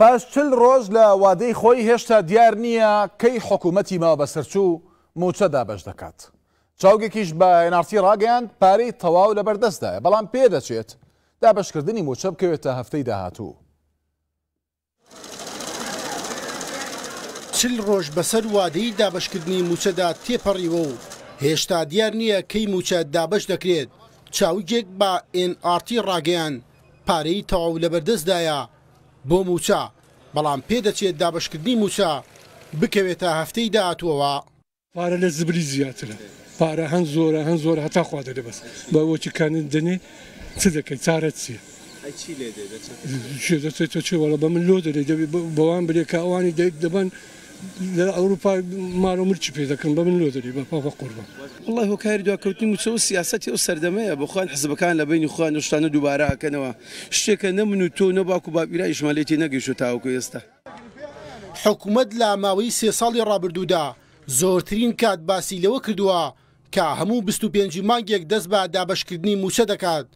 پاش چل ڕۆژ لە وادەی خۆی هێشتا دیار نییە کەی حکوومەتی ماوە بە سەرچوو موچە دابش دەکات. چاوگێکیش بە ئەنارتی ڕاگەیان پارەی تەواو لە بەردەستدایە بەڵام پێ دەچێت دابشکردنی موچە بکەوێتە هەفتەی داهاتوو. چل ڕۆژ بەسەر وادەی دابشکردنی موچەدا تێپەڕیوە و هێشتا دیار نییە کەی موچە دابش دەکرێت چاوگێک بە ئNRT ڕاگەیان پارەی تەواو لە بەردەستدایە. بۆ موچا بەڵام پێدەچێت دابشکردنی موچا بکەوێتە هەفتەی داهاتوەوە پارە لە زبری زیاترە پارە هەند زۆرە هەند زۆر هەتا خوادە دەبس بەەوەچکانن دنێ چ دەکەی چارە چییە چێ دەچێت تۆ چێوەڵە بە من لۆ دەێ بەوان برێک ئەوانی دەیت دەبن لە ئەوروپا مارۆمرچ پێ دەکەن بە من لۆدەری بە پاپە قوربە وڵی هۆکاری دواکەوتنی وچە و سیاستی ئەو سەردەمەیە بخوان حزبەکان لە بینی خوان شتانە دووبارە ئەکەنەوە شتێکە نەمن و تۆ نەباک و بابیرا ئیشمالێتی نەگەیشت تاوکو ئێستا حکوومەت لە ماوەی سێ ساڵی ڕابردوودا زۆرترین کات باسی لەوە کردووە کە هەموو 25 مانگێک دەست بە دابشکردنی موچە دەکات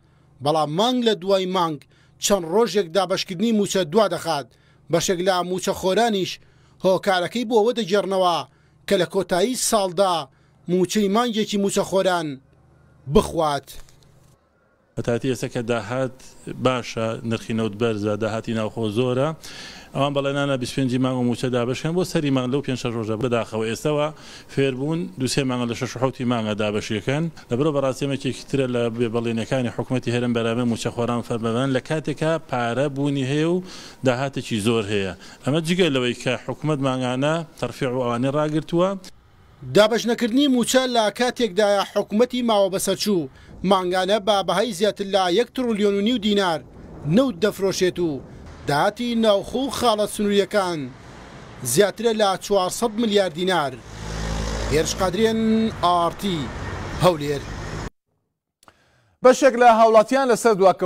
بەڵام مانگ لە دوای مانگ چەند ڕۆژێک دابشکردنی موچە دوا دەخات بەشێک لە موچە خۆرانیش هۆکارەکەی بۆەوە دەگێڕنەوە کە لە کۆتایی ساڵدا موچەی مانگێکی موچەخۆران بخوات. هەتاتی ئێستا کە داهات باشە نرخی نەوت بەرزە داهاتی ناوخۆ زۆرە ئەوان بەڵێنانە 25 مانگ و موچە دابشکن بۆ سەریمان لەو پێ ڕۆژە بداخەوە ئێستاەوە فێربوون دوسێ مانگە لە 6حوتی مانگە دابشیەکەن لەبرۆ بەڕاستێمەکێکی ترە لە بێبڵێنەکانی حکوومەتتی هەرم بەرامە موچەخۆران فەرمەبەن لە کاتێکا پارە بوونی هەیە و داهاتێکی زۆر هەیە ئەمە جگە لەوەی کە حکوومەت ماگانە تەرفێ و ئەوانی ڕاگرتووە. دابشنەکردنی موچە لە کاتێکدایە حکوومەتی ماوە بەسەرچوو مانگانە با بەهای زیاتر لا یەک ترۆلیۆن و نی و دینار نەوت دەفرۆشێت و داهاتی ناوخۆ خاڵە سنووریەکان زیاترە لە 400 میلیارد دینار هێرشقادرێن ئارتی هەولێر بەشێک لە هاوڵاتیان لەسەر دواکە